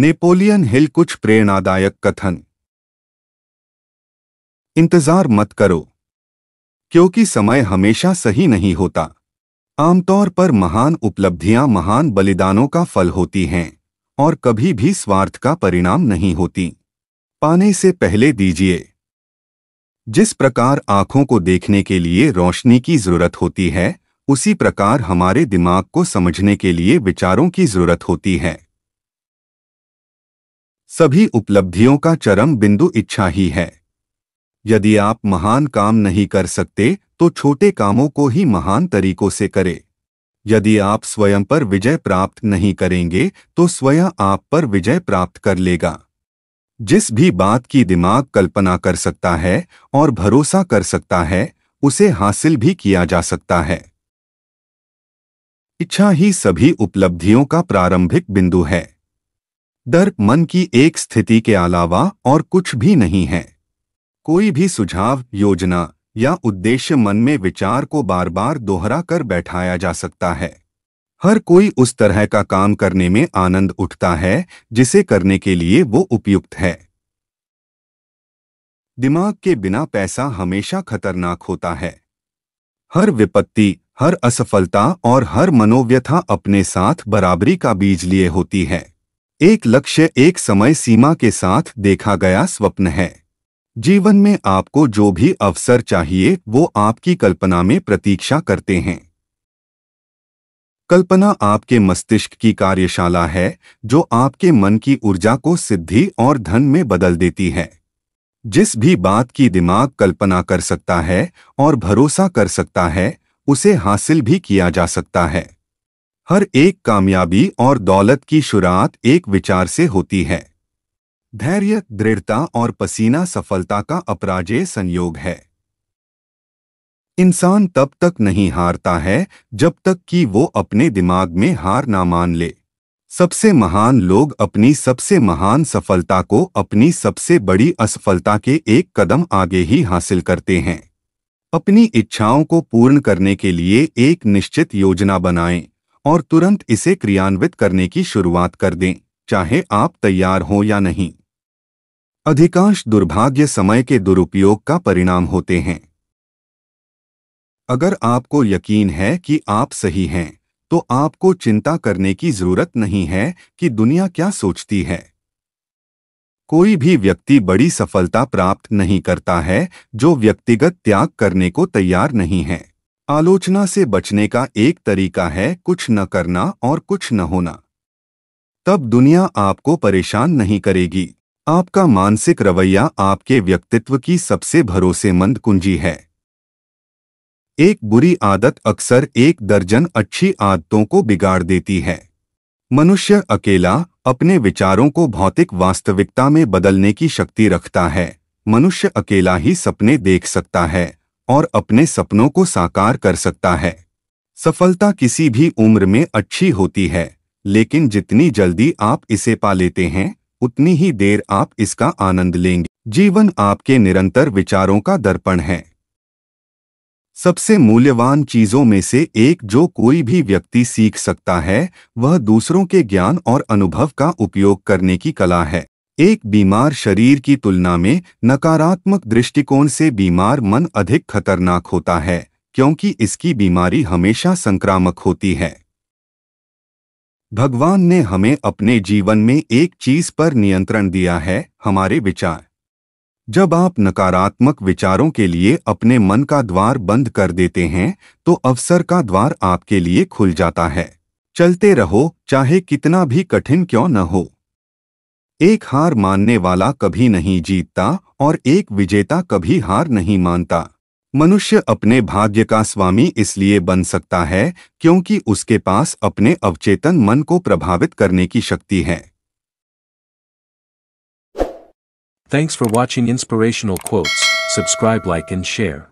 Napoleon Hill कुछ प्रेरणादायक कथन इंतजार मत करो क्योंकि समय हमेशा सही नहीं होता आमतौर पर महान उपलब्धियां महान बलिदानों का फल होती हैं और कभी भी स्वार्थ का परिणाम नहीं होती पाने से पहले दीजिए जिस प्रकार आंखों को देखने के लिए रोशनी की जरूरत होती है उसी प्रकार हमारे दिमाग को समझने के लिए विचारों की जरूरत होती है सभी उपलब्धियों का चरम बिंदु इच्छा ही है यदि आप महान काम नहीं कर सकते तो छोटे कामों को ही महान तरीकों से करें यदि आप स्वयं पर विजय प्राप्त नहीं करेंगे तो स्वयं आप पर विजय प्राप्त कर लेगा जिस भी बात की दिमाग कल्पना कर सकता है और भरोसा कर सकता है उसे हासिल भी किया जा सकता है इच्छा ही सभी उपलब्धियों का प्रारंभिक बिंदु है डर मन की एक स्थिति के अलावा और कुछ भी नहीं है कोई भी सुझाव योजना या उद्देश्य मन में विचार को बार बार दोहरा कर बैठाया जा सकता है हर कोई उस तरह का काम करने में आनंद उठता है जिसे करने के लिए वो उपयुक्त है दिमाग के बिना पैसा हमेशा खतरनाक होता है हर विपत्ति हर असफलता और हर मनोव्यथा अपने साथ बराबरी का बीज लिए होती है एक लक्ष्य एक समय सीमा के साथ देखा गया स्वप्न है जीवन में आपको जो भी अवसर चाहिए वो आपकी कल्पना में प्रतीक्षा करते हैं कल्पना आपके मस्तिष्क की कार्यशाला है जो आपके मन की ऊर्जा को सिद्धि और धन में बदल देती है जिस भी बात की दिमाग कल्पना कर सकता है और भरोसा कर सकता है उसे हासिल भी किया जा सकता है हर एक कामयाबी और दौलत की शुरुआत एक विचार से होती है धैर्य दृढ़ता और पसीना सफलता का अपराजय संयोग है इंसान तब तक नहीं हारता है जब तक कि वो अपने दिमाग में हार ना मान ले सबसे महान लोग अपनी सबसे महान सफलता को अपनी सबसे बड़ी असफलता के एक कदम आगे ही हासिल करते हैं अपनी इच्छाओं को पूर्ण करने के लिए एक निश्चित योजना बनाएं और तुरंत इसे क्रियान्वित करने की शुरुआत कर दें चाहे आप तैयार हों या नहीं अधिकांश दुर्भाग्य समय के दुरुपयोग का परिणाम होते हैं अगर आपको यकीन है कि आप सही हैं तो आपको चिंता करने की जरूरत नहीं है कि दुनिया क्या सोचती है कोई भी व्यक्ति बड़ी सफलता प्राप्त नहीं करता है जो व्यक्तिगत त्याग करने को तैयार नहीं है आलोचना से बचने का एक तरीका है कुछ न करना और कुछ न होना तब दुनिया आपको परेशान नहीं करेगी आपका मानसिक रवैया आपके व्यक्तित्व की सबसे भरोसेमंद कुंजी है एक बुरी आदत अक्सर एक दर्जन अच्छी आदतों को बिगाड़ देती है मनुष्य अकेला अपने विचारों को भौतिक वास्तविकता में बदलने की शक्ति रखता है मनुष्य अकेला ही सपने देख सकता है और अपने सपनों को साकार कर सकता है सफलता किसी भी उम्र में अच्छी होती है लेकिन जितनी जल्दी आप इसे पा लेते हैं उतनी ही देर आप इसका आनंद लेंगे जीवन आपके निरंतर विचारों का दर्पण है सबसे मूल्यवान चीजों में से एक जो कोई भी व्यक्ति सीख सकता है वह दूसरों के ज्ञान और अनुभव का उपयोग करने की कला है एक बीमार शरीर की तुलना में नकारात्मक दृष्टिकोण से बीमार मन अधिक खतरनाक होता है क्योंकि इसकी बीमारी हमेशा संक्रामक होती है भगवान ने हमें अपने जीवन में एक चीज पर नियंत्रण दिया है हमारे विचार जब आप नकारात्मक विचारों के लिए अपने मन का द्वार बंद कर देते हैं तो अवसर का द्वार आपके लिए खुल जाता है चलते रहो चाहे कितना भी कठिन क्यों न हो एक हार मानने वाला कभी नहीं जीतता और एक विजेता कभी हार नहीं मानता मनुष्य अपने भाग्य का स्वामी इसलिए बन सकता है क्योंकि उसके पास अपने अवचेतन मन को प्रभावित करने की शक्ति है thanks for watching inspirational quotes subscribe like and share